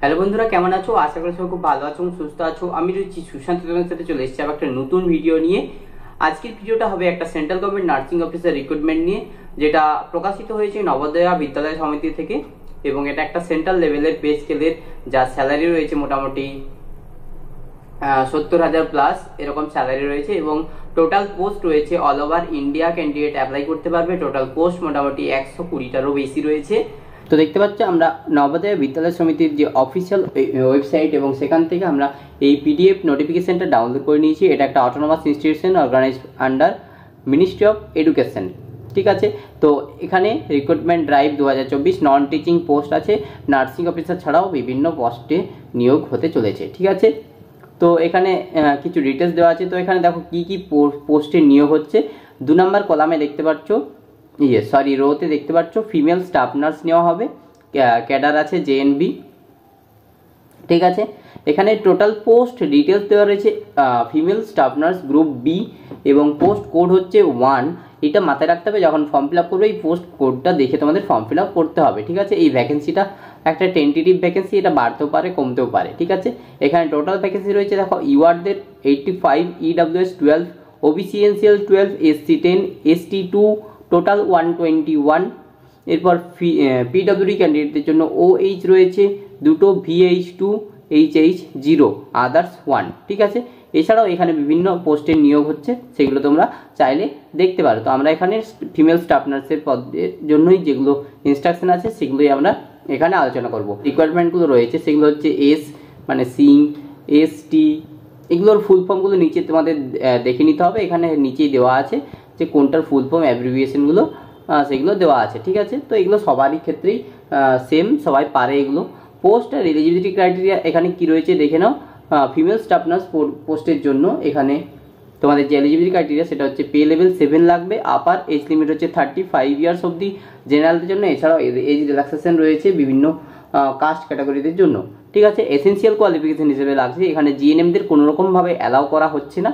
hello বন্ধুরা কেমন আছো আশা করি সবাই খুব ভালো আছো সুস্থ আছো আমি রয়েছি সুশান্ত সাথে চলে এসেছি আবার একটা নতুন ভিডিও নিয়ে আজকের ভিডিওটা হবে একটা central government nursing officer recruitment নিয়ে যেটা প্রকাশিত হয়েছে নবোদয়া বিদ্যালয় সমিতি থেকে এবং এটা একটা সেন্ট্রাল লেভেলের পে স্কেলের যা স্যালারি রয়েছে মোটামুটি সত্তর হাজার প্লাস এরকম স্যালারি রয়েছে এবং টোটাল পোস্ট রয়েছে all over India candidate apply করতে পারবে টোটাল পোস্ট মোটামুটি একশো কুড়িটারও বেশি রয়েছে তো দেখতে পাচ্ছ আমরা নবোদয় বিদ্যালয় সমিতির যে অফিসিয়াল ওয়েবসাইট এবং সেখান থেকে আমরা এই পিডিএফ নোটিফিকেশানটা ডাউনলোড করে নিয়েছি এটা একটা autonomous institution organise under ministry of education ঠিক আছে তো এখানে রিক্রুটমেন্ট ড্রাইভ দু নন টিচিং পোস্ট আছে নার্সিং অফিসার ছাড়াও বিভিন্ন পোস্টে নিয়োগ হতে চলেছে ঠিক আছে তো এখানে কিছু ডিটেলস দেওয়া আছে তো এখানে দেখো কি কি পোস্টে নিয়োগ হচ্ছে দু নম্বর কলামে দেখতে পাচ্ছ ইয়ে সরি রোতে দেখতে পাচ্ছ ফিমেল স্টাফ নার্স নেওয়া হবে ক্যাডার আছে জেএনবি ঠিক আছে এখানে টোটাল পোস্ট ডিটেলস দেওয়া রয়েছে female staff nurse group B এবং পোস্ট কোড হচ্ছে ওয়ান এটা মাথায় রাখতে হবে যখন ফর্ম ফিল আপ করবে এই পোস্ট কোডটা দেখে তোমাদের ফর্ম ফিল আপ করতে হবে ঠিক আছে এই ভ্যাকেন্সিটা একটা টেন্টেটিভ ভ্যাকেন্সি এটা বাড়তেও পারে কমতেও পারে ঠিক আছে এখানে টোটাল ভ্যাকেন্সি রয়েছে দেখো ইউআরদের eighty five EWS twelve OBC NCL twelve SC ten ST two total one twenty one এরপর ফি পিডাব্লিউডি ক্যান্ডিডেটদের জন্য ও এইচ রয়েছে দুটো VH two H H zero others one ঠিক আছে এছাড়াও এখানে বিভিন্ন পোস্টের নিয়োগ হচ্ছে সেগুলো তোমরা চাইলে দেখতে পারো তো আমরা এখানে ফিমেল স্টাফ নার্সের পদের জন্যই যেগুলো ইনস্ট্রাকশন আছে সেগুলোই আমরা এখানে আলোচনা করব রিকোয়ারমেন্টগুলো রয়েছে সেগুলো হচ্ছে এস মানে সিং এস টি এগুলোর ফুল ফর্মগুলো নিচে তোমাদের দেখে নিতে হবে এখানে নিচেই দেওয়া আছে যে কোনটার ফুল ফর্ম অ্যাব্রিভিয়েশনগুলো সেগুলো দেওয়া আছে ঠিক আছে তো এগুলো সবারই ক্ষেত্রেই সেম সবাই পারে এগুলো পোস্ট আর এলিজিবিলিটি ক্রাইটেরিয়া এখানে কি রয়েছে দেখে নাও ফিমেল স্টাফ নার্স পোস্টের জন্য এখানে তোমাদের যে এলিজিবিলিটি ক্রাইটেরিয়া সেটা হচ্ছে পে লেভেল সেভেন লাগবে আপার এজ লিমিট হচ্ছে থার্টি ফাইভ ইয়ার্স অবধি জেনারেলদের জন্য এছাড়াও এজ রিল্যাক্সেশন রয়েছে বিভিন্ন কাস্ট ক্যাটাগরিদের জন্য ঠিক আছে এসেন্সিয়াল কোয়ালিফিকেশন হিসেবে লাগছে এখানে জিএনএমদের কোনোরকমভাবে অ্যালাউ করা হচ্ছে না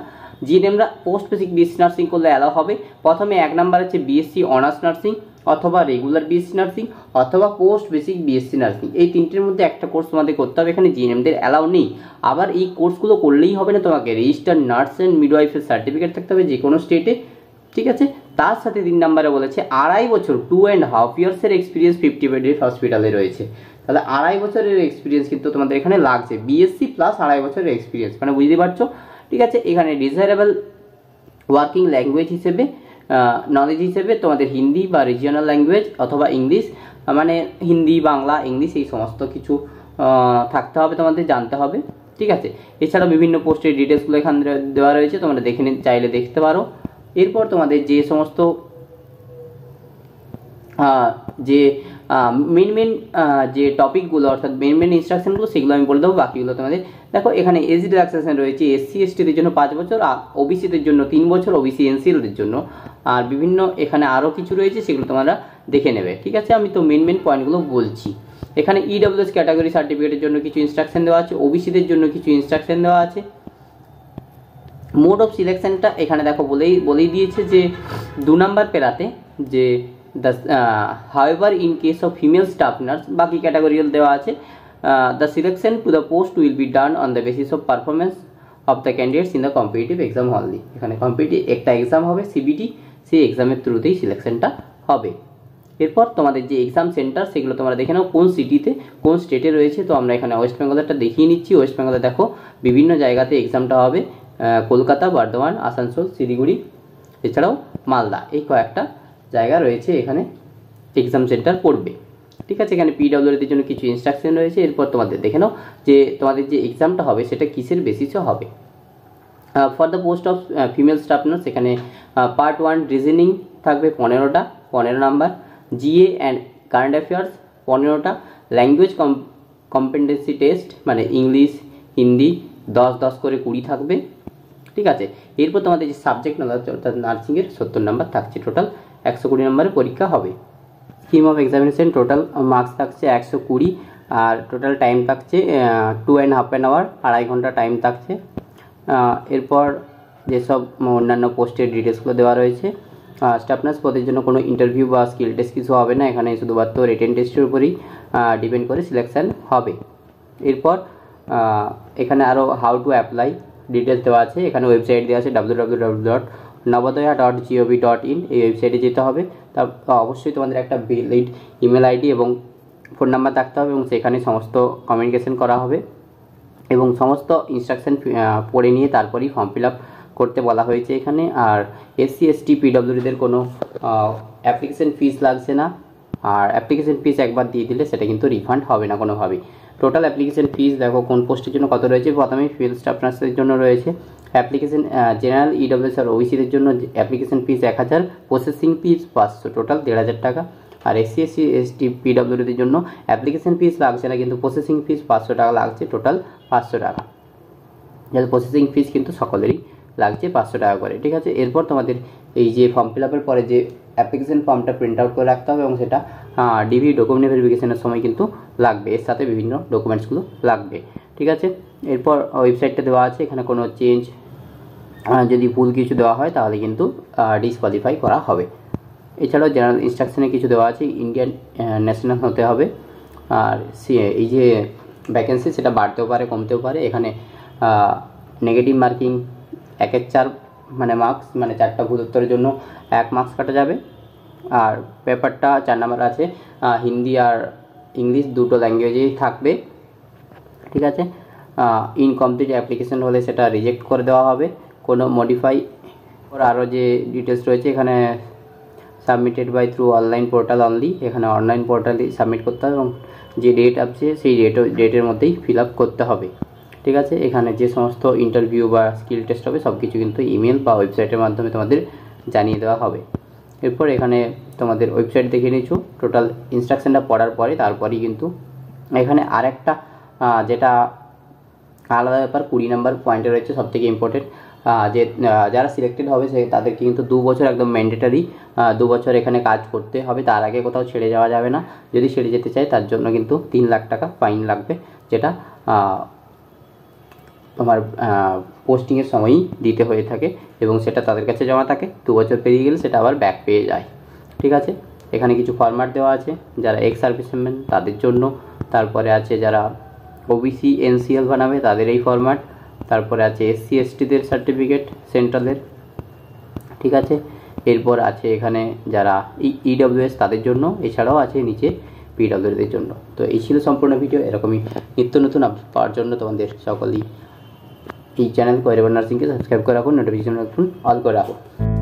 জিএনএমরা পোস্ট বেসিক বিএসসি নার্সিং করলে অ্যালাউ হবে প্রথমে এক নাম্বার আছে বিএসসি অনার্স নার্সিং অথবা রেগুলার বিএসসি নার্সিং অথবা পোস্ট বেসিক বিএসসি নার্সিং এই তিনটের মধ্যে একটা কোর্স তোমাদের করতে হবে এখানে জিএনএমদের অ্যালাউ নেই আবার এই কোর্সগুলো করলেই হবে না তোমাকে রেজিস্টার নার্স অ্যান্ড মিডওয়াইফের সার্টিফিকেট থাকতে হবে যে কোনো স্টেটে ঠিক আছে তার সাথে তিন নম্বরে বলেছে আড়াই বছর টু অ্যান্ড হাফ ইয়ার্সের এক্সপিরিয়েন্স ফিফটি বেডের হসপিটালে রয়েছে তাহলে আড়াই বছরের এক্সপিরিয়েন্স কিন্তু তোমাদের এখানে লাগছে বিএসসি প্লাস আড়াই বছরের এক্সপিরিয়েন্স মানে বুঝতে পারছো ঠিক আছে এখানে ডিজায়ারেবল ওয়ার্কিং ল্যাঙ্গুয়েজ হিসেবে নলেজ হিসেবে তোমাদের হিন্দি বা রিজিয়নাল ল্যাঙ্গুয়েজ অথবা ইংলিশ মানে হিন্দি বাংলা ইংলিশ এই সমস্ত কিছু থাকতে হবে তোমাদের জানতে হবে ঠিক আছে এছাড়া বিভিন্ন পোস্টের ডিটেলসগুলো থেকে দেওয়া রয়েছে তোমরা দেখে চাইলে দেখতে পারো এরপর তোমাদের যে সমস্ত যে মেন মেন যে টপিকগুলো অর্থাৎ মেন মেন ইনস্ট্রাকশনগুলো সেগুলো আমি বলে দেবো বাকিগুলো তোমাদের দেখো এখানে এসি রিল্যাক্সেশন রয়েছে এসসি এসটিদের জন্য পাঁচ বছর আর ওবিসিদের জন্য তিন বছর ওবিসি এনসিএলদের জন্য আর বিভিন্ন এখানে আরও কিছু রয়েছে সেগুলো তোমরা দেখে নেবে ঠিক আছে আমি তো মেন মেন পয়েন্টগুলো বলছি এখানে ইডব্লিউএস ক্যাটাগরি সার্টিফিকেটের জন্য কিছু ইনস্ট্রাকশন দেওয়া আছে ওবিসিদের জন্য কিছু ইনস্ট্রাকশন দেওয়া আছে মোড অফ সিলেকশনটা এখানে দেখো বলেই বলেই দিয়েছে যে দু নাম্বার পেরাতে যে the uh, however in case of female staff বাকি ক্যাটাগরিয়াল দেওয়া আছে uh, the selection to the post will be done on the basis of performance of the candidates in the competitive exam only এখানে competitive একটা exam হবে CBT সেই এক্সামের থ্রুতেই সিলেকশনটা হবে এরপর তোমাদের যে এক্সাম সেন্টার সেগুলো তোমরা দেখে নাও কোন সিটিতে কোন স্টেটে রয়েছে তো আমরা এখানে ওয়েস্ট বেঙ্গলেরটা দেখিয়ে নিচ্ছি ওয়েস্ট বেঙ্গলে দেখো বিভিন্ন জায়গাতে এক্সামটা হবে কলকাতা বর্ধমান আসানসোল শিলিগুড়ি এছাড়াও মালদা এই কয়েকটা জায়গা রয়েছে এখানে এক্সাম সেন্টার পড়বে ঠিক আছে এখানে এর জন্য কিছু ইনস্ট্রাকশন রয়েছে এরপর তোমাদের দেখে নাও যে তোমাদের যে এক্সামটা হবে সেটা কিসের বেসিসে হবে for the post of female staff nurse এখানে পার্ট ওয়ান রিজনিং থাকবে পনেরোটা পনেরো number GA and current affairs পনেরোটা ল্যাঙ্গুয়েজ কম্পিটেন্সি টেস্ট মানে ইংলিশ হিন্দি দশ দশ করে কুড়ি থাকবে ঠিক আছে এরপর তোমাদের যে সাবজেক্ট নার্সিংয়ের সত্তর নাম্বার থাকছে টোটাল একশো কুড়ি নম্বরের পরীক্ষা হবে scheme of examination total marks থাকছে একশো কুড়ি আর টোটাল টাইম থাকছে two and half an hour আড়াই ঘন্টা টাইম থাকছে এরপর যেসব অন্যান্য পোস্টের ডিটেলসগুলো দেওয়া রয়েছে স্টাফনার্স পদের জন্য কোনো ইন্টারভিউ বা স্কিল টেস্ট কিছু হবে না এখানে শুধুমাত্র রিটেন টেস্টের উপরেই ডিপেন্ড করে সিলেকশান হবে এরপর এখানে আরও হাউ টু অ্যাপ্লাই ডিটেলস দেওয়া আছে এখানে ওয়েবসাইট দেওয়া আছে W W W dot Navodaya dot G O V dot in এই ওয়েবসাইটে যেতে হবে তা অবশ্যই তোমাদের একটা বিলিড ইমেল আইডি এবং ফোন নাম্বার থাকতে হবে এবং সেখানে সমস্ত কমিউনিকেশন করা হবে এবং সমস্ত ইনস্ট্রাকশান পড়ে নিয়ে তারপরেই ফর্ম ফিল আপ করতে বলা হয়েছে এখানে আর এসসি এসটি পিডব্লিউডিদের কোনো অ্যাপ্লিকেশন ফিস লাগছে না আর অ্যাপ্লিকেশন ফিস একবার দিয়ে দিলে সেটা কিন্তু রিফান্ড হবে না কোনোভাবে টোটাল অ্যাপ্লিকেশন ফিস দেখো কোন পোস্টের জন্য কত রয়েছে প্রথমেই ফিল্ড স্টাফ জন্য রয়েছে অ্যাপ্লিকেশন জেনারেল ইডব্লিউএস e আর ওবিসিদের e জন্য অ্যাপ্লিকেশন ফিস এক হাজার প্রসেসিং ফিস পাঁচশো টোটাল দেড় হাজার টাকা আর এসসি এসসি এসটি পিডব্লিউডির জন্য অ্যাপ্লিকেশন ফিস লাগছে না কিন্তু প্রসেসিং ফিস পাঁচশো টাকা লাগছে টোটাল পাঁচশো টাকা যাতে প্রসেসিং ফিস কিন্তু সকলেরই লাগছে পাঁচশো টাকা করে ঠিক আছে এরপর তোমাদের এই যে ফর্ম ফিল আপের পরে যে অ্যাপ্লিকেশন ফর্মটা প্রিন্ট আউট করে রাখতে হবে এবং সেটা ডিভি ডকুমেন্ট ভেরিফিকেশনের সময় কিন্তু লাগবে এর সাথে বিভিন্ন ডকুমেন্টসগুলো লাগবে ঠিক আছে এরপর ওয়েবসাইটটা দেওয়া আছে এখানে কোনো চেঞ্জ যদি ভুল কিছু দেওয়া হয় তাহলে কিন্তু ডিসকোয়ালিফাই করা হবে এছাড়াও জেনারেল ইনস্ট্রাকশনে কিছু দেওয়া আছে ইন্ডিয়ান ন্যাশনাল হতে হবে আর এই যে ভ্যাকেন্সি সেটা বাড়তেও পারে কমতেও পারে এখানে নেগেটিভ মার্কিং একের চার মানে মার্কস মানে চারটা ভুল উত্তরের জন্য এক মার্কস কাটা যাবে আর পেপারটা চার নাম্বার আছে হিন্দি আর ইংলিশ দুটো ল্যাঙ্গুয়েজেই থাকবে ঠিক আছে ইনকমপ্লিট অ্যাপ্লিকেশন হলে সেটা রিজেক্ট করে দেওয়া হবে কোনো মডিফাই ওর আরও যে ডিটেলস রয়েছে এখানে submitted by through online portal only এখানে অনলাইন পোর্টালে সাবমিট করতে হবে এবং যে ডেট আছে সেই ডেট ডেটের মধ্যেই ফিল আপ করতে হবে ঠিক আছে এখানে যে সমস্ত ইন্টারভিউ বা স্কিল টেস্ট হবে সব কিছু কিন্তু ইমেল বা ওয়েবসাইটের মাধ্যমে তোমাদের জানিয়ে দেওয়া হবে এরপর এখানে তোমাদের ওয়েবসাইট দেখে নিয়েছো টোটাল ইনস্ট্রাকশানটা পড়ার পরে তারপরেই কিন্তু এখানে আরেকটা যেটা আলাদা ব্যাপার কুড়ি নাম্বার পয়েন্টে রয়েছে সবথেকে ইম্পর্টেন্ট যে যারা সিলেক্টেড হবে সে তাদেরকে কিন্তু দু বছর একদম ম্যান্ডেটারি দু বছর এখানে কাজ করতে হবে তার আগে কোথাও ছেড়ে যাওয়া যাবে না যদি ছেড়ে যেতে চায় তার জন্য কিন্তু তিন লাখ টাকা ফাইন লাগবে যেটা তোমার পোস্টিংয়ের সময়ই দিতে হয়ে থাকে এবং সেটা তাদের কাছে জমা থাকে দু বছর পেরিয়ে গেলে সেটা আবার ব্যাক পেয়ে যায় ঠিক আছে এখানে কিছু ফরম্যাট দেওয়া আছে যারা এক্স সার্ভিসম্যান তাদের জন্য তারপরে আছে যারা ওবিসি এনসিএল বানাবে তাদের এই ফরম্যাট তারপরে আছে এসসি এসটিদের সার্টিফিকেট সেন্ট্রালের ঠিক আছে এরপর আছে এখানে যারা ইডব্লিউএস e, e তাদের জন্য এছাড়াও আছে নিচে পিডব্লিউডির জন্য তো এই ছিল সম্পূর্ণ ভিডিও এরকমই নিত্য নতুন আপডেট পাওয়ার জন্য তোমাদের সকলেই এই চ্যানেল কয়েরবার নার্সিংকে সাবস্ক্রাইব করে রাখুন নোটিফিকেশন রাখুন অল করে রাখুন